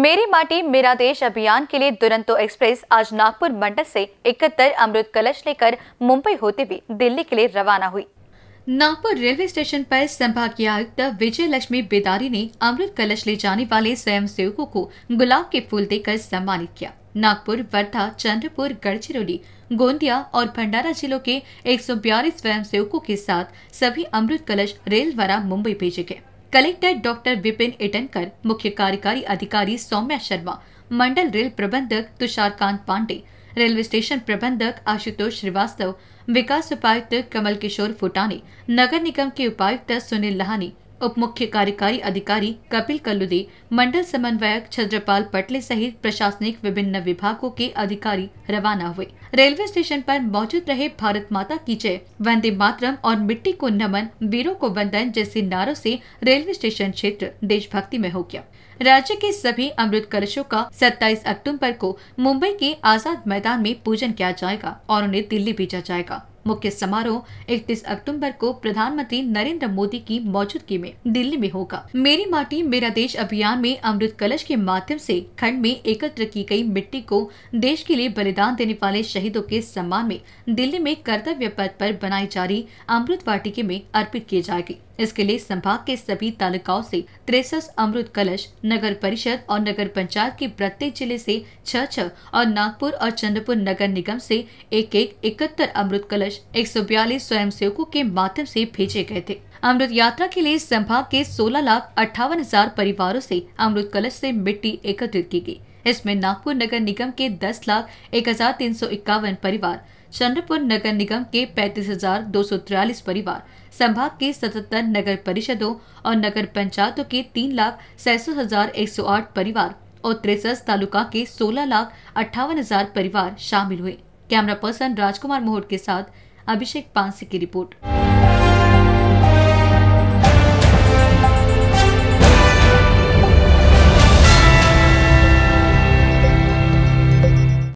मेरी माटी मेरा देश अभियान के लिए दुरंतो एक्सप्रेस आज नागपुर मंडल से इकहत्तर अमृत कलश लेकर मुंबई होते हुए दिल्ली के लिए रवाना हुई नागपुर रेलवे स्टेशन पर संभागीय आयुक्त विजय लक्ष्मी बेदारी ने अमृत कलश ले जाने वाले स्वयं सेवकों को गुलाब के फूल देकर सम्मानित किया नागपुर वर्धा चंद्रपुर गढ़चिरौली गोंदिया और भंडारा जिलों के एक स्वयं सेवकों के साथ सभी अमृत कलश रेल द्वारा मुंबई भेजे गए कलेक्टर डॉक्टर विपिन इटनकर मुख्य कार्यकारी अधिकारी सौम्या शर्मा मंडल रेल प्रबंधक तुषारकांत पांडे रेलवे स्टेशन प्रबंधक आशुतोष श्रीवास्तव विकास उपायुक्त कमल किशोर फुटानी नगर निगम के उपायुक्त सुनील लहानी उप मुख्य कार्यकारी अधिकारी कपिल कल्लुदे मंडल समन्वयक छद्रपाल पटले सहित प्रशासनिक विभिन्न विभागों के अधिकारी रवाना हुए रेलवे स्टेशन पर मौजूद रहे भारत माता की जय वंदे मातरम और मिट्टी को नमन वीरों को वंदन जैसे नारों से रेलवे स्टेशन क्षेत्र देशभक्ति में हो गया राज्य के सभी अमृत कलशों का 27 अक्टूबर को मुंबई के आजाद मैदान में पूजन किया जाएगा और उन्हें दिल्ली भेजा जाएगा मुख्य समारोह 31 अक्टूबर को प्रधानमंत्री नरेंद्र मोदी की मौजूदगी में दिल्ली में होगा मेरी माटी मेरा देश अभियान में अमृत कलश के माध्यम से खंड में एकत्र की गई मिट्टी को देश के लिए बलिदान देने वाले शहीदों के सम्मान में दिल्ली में कर्तव्य पथ पर बनाई जा रही अमृत वाटिके में अर्पित की जाएगी इसके लिए संभाग के सभी तालुकाओं से तिरसठ अमृत कलश नगर परिषद और नगर पंचायत के प्रत्येक जिले से छह छह और नागपुर और चंद्रपुर नगर निगम से एक एक इकहत्तर अमृत कलश एक सौ बयालीस स्वयं सेवकों के माध्यम से भेजे गए थे अमृत यात्रा के लिए संभाग के सोलह लाख अठावन हजार परिवारों से अमृत कलश से मिट्टी एकत्रित की गई इसमें नागपुर नगर निगम के दस लाख एक हजार तीन सौ इक्यावन परिवार चंद्रपुर नगर निगम के पैंतीस हजार दो सौ तिरालीस परिवार संभाग के सतहत्तर नगर परिषदों और नगर पंचायतों के तीन लाख सैंसठ हजार एक सौ आठ परिवार और तिरसठ तालुका के सोलह लाख अट्ठावन हजार परिवार शामिल हुए कैमरा पर्सन राजकुमार मोहट के साथ अभिषेक पांसी की रिपोर्ट